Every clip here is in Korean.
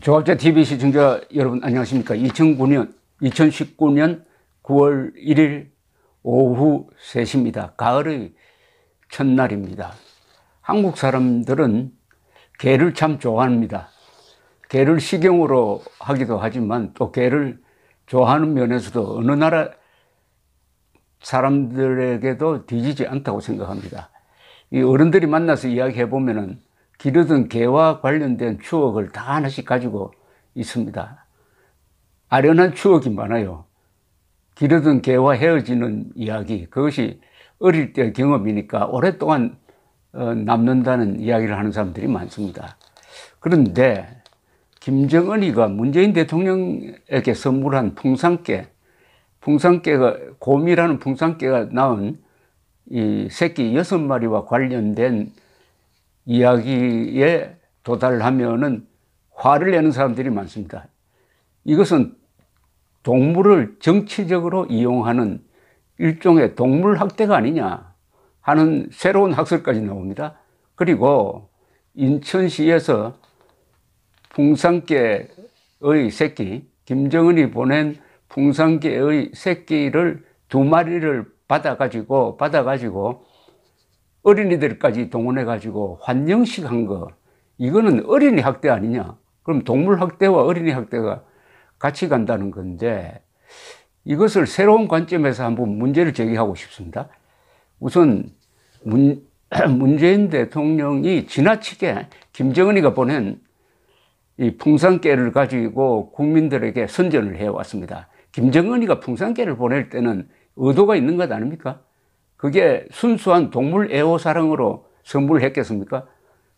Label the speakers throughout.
Speaker 1: 조합자 t b c 증자 여러분 안녕하십니까. 2009년, 2019년 9월 1일 오후 3시입니다. 가을의 첫날입니다. 한국 사람들은 개를 참 좋아합니다. 개를 식용으로 하기도 하지만 또 개를 좋아하는 면에서도 어느 나라 사람들에게도 뒤지지 않다고 생각합니다. 이 어른들이 만나서 이야기해 보면은 기르던 개와 관련된 추억을 다 하나씩 가지고 있습니다. 아련한 추억이 많아요. 기르던 개와 헤어지는 이야기, 그것이 어릴 때 경험이니까 오랫동안 어, 남는다는 이야기를 하는 사람들이 많습니다. 그런데 김정은이가 문재인 대통령에게 선물한 풍산깨, 풍산깨가, 곰이라는 풍산깨가 낳은 이 새끼 여섯 마리와 관련된 이야기에 도달하면은 화를 내는 사람들이 많습니다. 이것은 동물을 정치적으로 이용하는 일종의 동물 학대가 아니냐 하는 새로운 학설까지 나옵니다. 그리고 인천시에서 풍산개의 새끼, 김정은이 보낸 풍산개의 새끼를 두 마리를 받아가지고, 받아가지고 어린이들까지 동원해가지고 환영식 한 거, 이거는 어린이 학대 아니냐? 그럼 동물 학대와 어린이 학대가 같이 간다는 건데, 이것을 새로운 관점에서 한번 문제를 제기하고 싶습니다. 우선, 문, 문재인 대통령이 지나치게 김정은이가 보낸 이 풍산깨를 가지고 국민들에게 선전을 해왔습니다. 김정은이가 풍산깨를 보낼 때는 의도가 있는 것 아닙니까? 그게 순수한 동물 애호사랑으로 선물했겠습니까?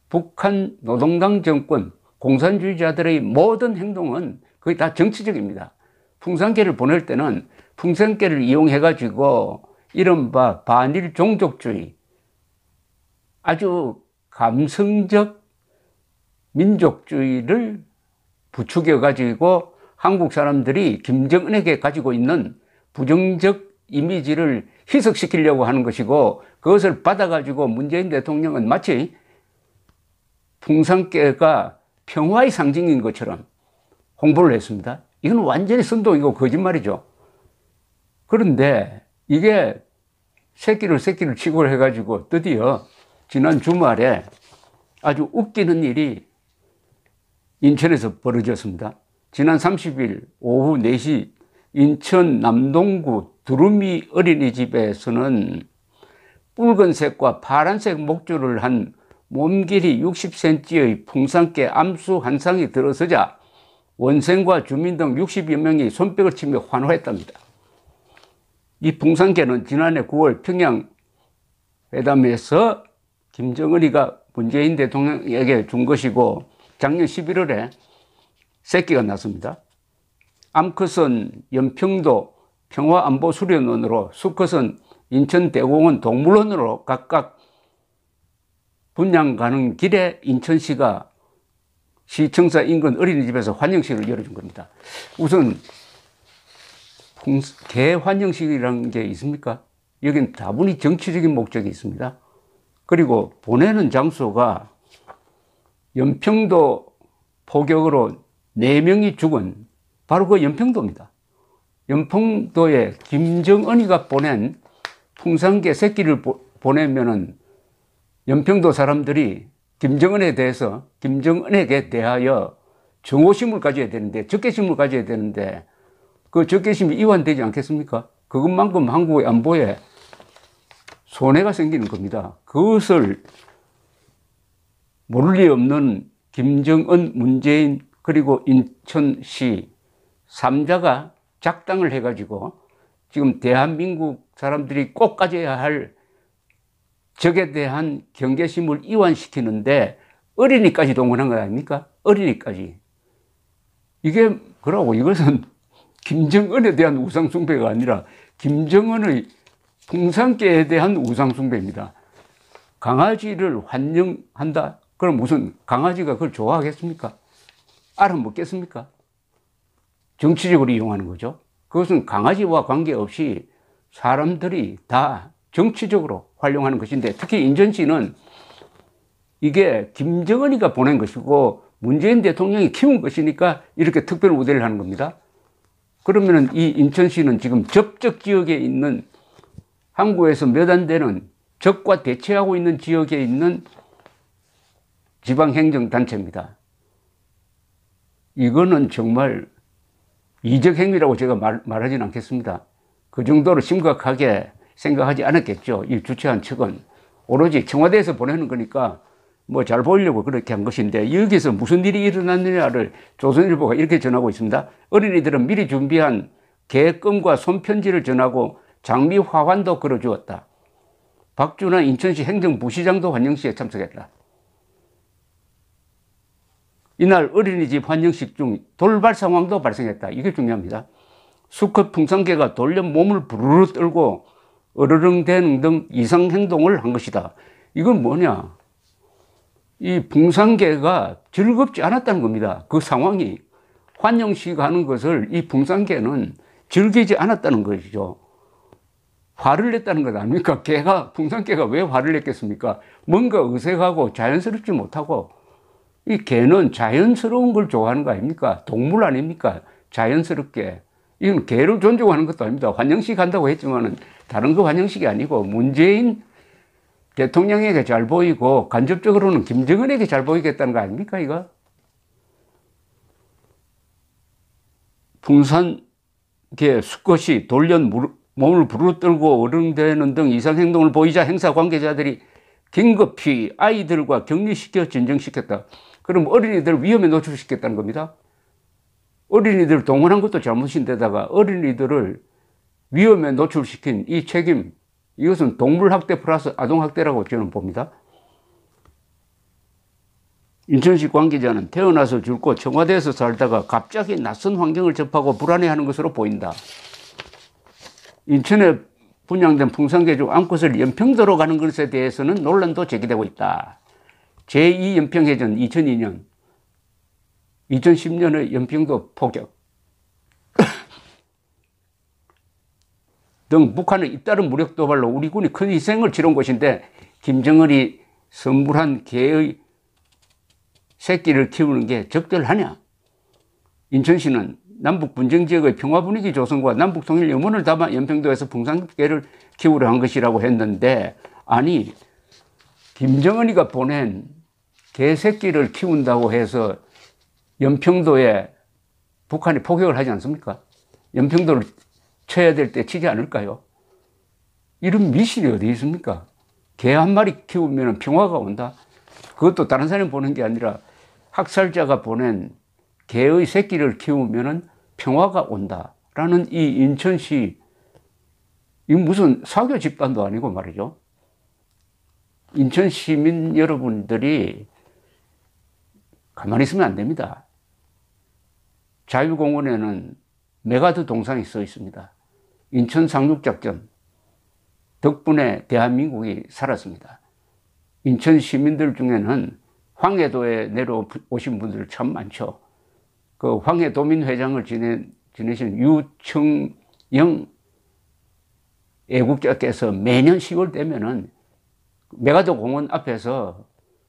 Speaker 1: 북한 노동당 정권, 공산주의자들의 모든 행동은 거의 다 정치적입니다. 풍산계를 보낼 때는 풍산계를 이용해가지고 이른바 반일 종족주의, 아주 감성적 민족주의를 부추겨가지고 한국 사람들이 김정은에게 가지고 있는 부정적 이미지를 희석시키려고 하는 것이고 그것을 받아가지고 문재인 대통령은 마치 풍산깨가 평화의 상징인 것처럼 홍보를 했습니다. 이건 완전히 선동이고 거짓말이죠. 그런데 이게 새끼를 새끼를 치고 해가지고 드디어 지난 주말에 아주 웃기는 일이 인천에서 벌어졌습니다. 지난 30일 오후 4시 인천 남동구 두루미 어린이집에서는 붉은색과 파란색 목줄을 한 몸길이 60cm의 풍산개 암수 한 상이 들어서자 원생과 주민 등 60여 명이 손뼉을 치며 환호했답니다. 이풍산개는 지난해 9월 평양 회담에서 김정은이가 문재인 대통령에게 준 것이고 작년 11월에 새끼가 났습니다. 암컷은 연평도 평화안보수련원으로 수컷은 인천대공원 동물원으로 각각 분양 가는 길에 인천시가 시청사 인근 어린이집에서 환영식을 열어준 겁니다. 우선 개환영식이라는 게 있습니까? 여긴 다분히 정치적인 목적이 있습니다. 그리고 보내는 장소가 연평도 포격으로 4명이 죽은 바로 그 연평도입니다. 연평도에 김정은이가 보낸 풍산개 새끼를 보, 내면은 연평도 사람들이 김정은에 대해서 김정은에게 대하여 정호심을 가져야 되는데 적개심을 가져야 되는데 그 적개심이 이완되지 않겠습니까? 그것만큼 한국의 안보에 손해가 생기는 겁니다. 그것을 모를 리 없는 김정은, 문재인 그리고 인천시 삼자가 작당을 해가지고 지금 대한민국 사람들이 꼭 가져야 할 적에 대한 경계심을 이완시키는데 어린이까지 동원한 거 아닙니까? 어린이까지. 이게 그러고 이것은 김정은에 대한 우상숭배가 아니라 김정은의 풍산계에 대한 우상숭배입니다. 강아지를 환영한다? 그럼 무슨 강아지가 그걸 좋아하겠습니까? 알아먹겠습니까? 정치적으로 이용하는 거죠. 그것은 강아지와 관계없이 사람들이 다 정치적으로 활용하는 것인데 특히 인천시는 이게 김정은이가 보낸 것이고 문재인 대통령이 키운 것이니까 이렇게 특별 우대를 하는 겁니다. 그러면이 인천시는 지금 접적 지역에 있는 항구에서 몇 안 되는 적과 대치하고 있는 지역에 있는 지방행정단체입니다. 이거는 정말 이적 행위라고 제가 말, 말하진 않겠습니다. 그 정도로 심각하게 생각하지 않았겠죠. 이 주최한 측은. 오로지 청와대에서 보내는 거니까 뭐 잘 보이려고 그렇게 한 것인데 여기서 무슨 일이 일어났느냐를 조선일보가 이렇게 전하고 있습니다. 어린이들은 미리 준비한 개껌과 손편지를 전하고 장미 화환도 걸어주었다. 박준하 인천시 행정부시장도 환영시에 참석했다. 이날 어린이집 환영식 중 돌발 상황도 발생했다. 이게 중요합니다. 수컷 풍산개가 돌려 몸을 부르르 떨고 어르릉대는 등 이상 행동을 한 것이다. 이건 뭐냐? 이 풍산개가 즐겁지 않았다는 겁니다. 그 상황이 환영식 하는 것을 이 풍산개는 즐기지 않았다는 것이죠. 화를 냈다는 것 아닙니까? 개가, 풍산개가 왜 화를 냈겠습니까? 뭔가 어색하고 자연스럽지 못하고 이 개는 자연스러운 걸 좋아하는 거 아닙니까? 동물 아닙니까? 자연스럽게. 이건 개를 존중하는 것도 아닙니다. 환영식 한다고 했지만은 다른 거 환영식이 아니고 문재인 대통령에게 잘 보이고 간접적으로는 김정은에게 잘 보이겠다는 거 아닙니까, 이거? 풍산계 수컷이 돌련 몸을 부르뜨고 어른대는등 이상행동을 보이자 행사 관계자들이 긴급히 아이들과 격리시켜 진정시켰다. 그럼 어린이들 위험에 노출시켰다는 겁니다. 어린이들 동원한 것도 잘못인데다가 어린이들을 위험에 노출시킨 이 책임, 이것은 동물학대 플러스 아동학대라고 저는 봅니다. 인천시 관계자는 태어나서 줄고 청와대에서 살다가 갑자기 낯선 환경을 접하고 불안해하는 것으로 보인다. 인천에 분양된 풍산계 중 암컷을 연평도로 가는 것에 대해서는 논란도 제기되고 있다. 제2연평해전 2002년, 2010년의 연평도 포격 등 북한의 잇따른 무력 도발로 우리 군이 큰 희생을 치른 곳인데 김정은이 선불한 개의 새끼를 키우는 게 적절하냐? 인천시는 남북 분쟁 지역의 평화 분위기 조성과 남북 통일 염원을 담아 연평도에서 풍산개를 키우려 한 것이라고 했는데 아니 김정은이가 보낸 개새끼를 키운다고 해서 연평도에 북한이 포격을 하지 않습니까? 연평도를 쳐야 될 때 치지 않을까요? 이런 미신이 어디 있습니까? 개 한 마리 키우면 평화가 온다? 그것도 다른 사람이 보는 게 아니라 학살자가 보낸 개의 새끼를 키우면 평화가 온다. 라는 이 인천시, 이 무슨 사교 집단도 아니고 말이죠. 인천 시민 여러분들이 가만히 있으면 안 됩니다. 자유공원에는 메가드 동상이 써 있습니다. 인천 상륙작전 덕분에 대한민국이 살았습니다. 인천 시민들 중에는 황해도에 내려오신 분들 참 많죠. 그 황해도민 회장을 지내, 지내신 유청영 애국자께서 매년 10월 되면은 메가도 공원 앞에서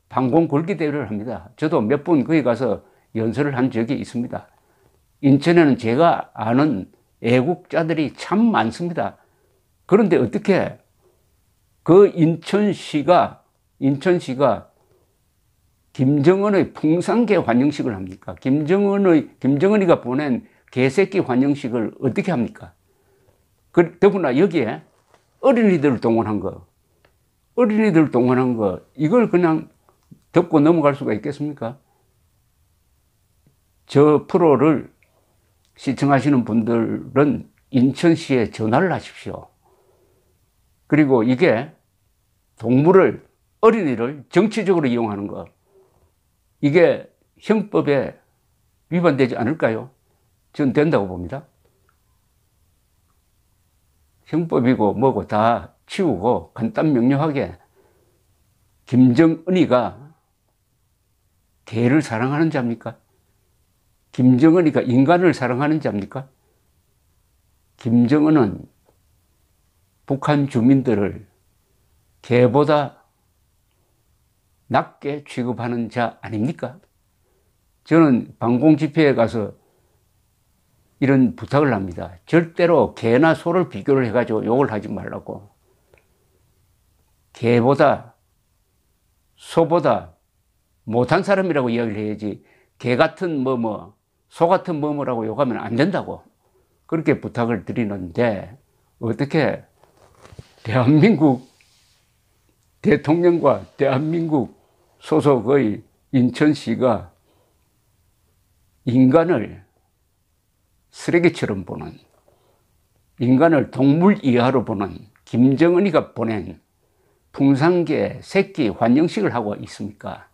Speaker 1: 방공 골기 대회를 합니다. 저도 몇 번 거기 가서 연설을 한 적이 있습니다. 인천에는 제가 아는 애국자들이 참 많습니다. 그런데 어떻게 그 인천시가 인천시가 김정은의 풍산계 환영식을 합니까? 김정은의 김정은이가 보낸 개새끼 환영식을 어떻게 합니까? 그, 더구나 여기에 어린이들을 동원한 거, 어린이들을 동원한 거, 이걸 그냥 덮고 넘어갈 수가 있겠습니까? 저 프로를 시청하시는 분들은 인천시에 전화를 하십시오. 그리고 이게 동물을, 어린이를 정치적으로 이용하는 것. 이게 형법에 위반되지 않을까요? 전 된다고 봅니다. 형법이고 뭐고 다 치우고 간단 명료하게 김정은이가 개를 사랑하는 자입니까? 김정은이가 인간을 사랑하는 자입니까? 김정은은 북한 주민들을 개보다 낮게 취급하는 자 아닙니까? 저는 방공 집회에 가서 이런 부탁을 합니다. 절대로 개나 소를 비교를 해가지고 욕을 하지 말라고. 개보다 소보다 못한 사람이라고 이야기를 해야지 개 같은 뭐뭐, 소 같은 뭐뭐라고 욕하면 안 된다고 그렇게 부탁을 드리는데 어떻게 대한민국 대통령과 대한민국 소속의 인천시가 인간을 쓰레기처럼 보는 인간을 동물 이하로 보는 김정은이가 보낸 풍산계 새끼 환영식을 하고 있습니까?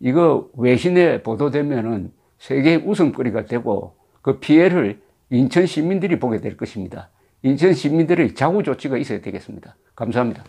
Speaker 1: 이거 외신에 보도되면은 세계의 웃음거리가 되고 그 피해를 인천 시민들이 보게 될 것입니다. 인천 시민들의 자구 조치가 있어야 되겠습니다. 감사합니다.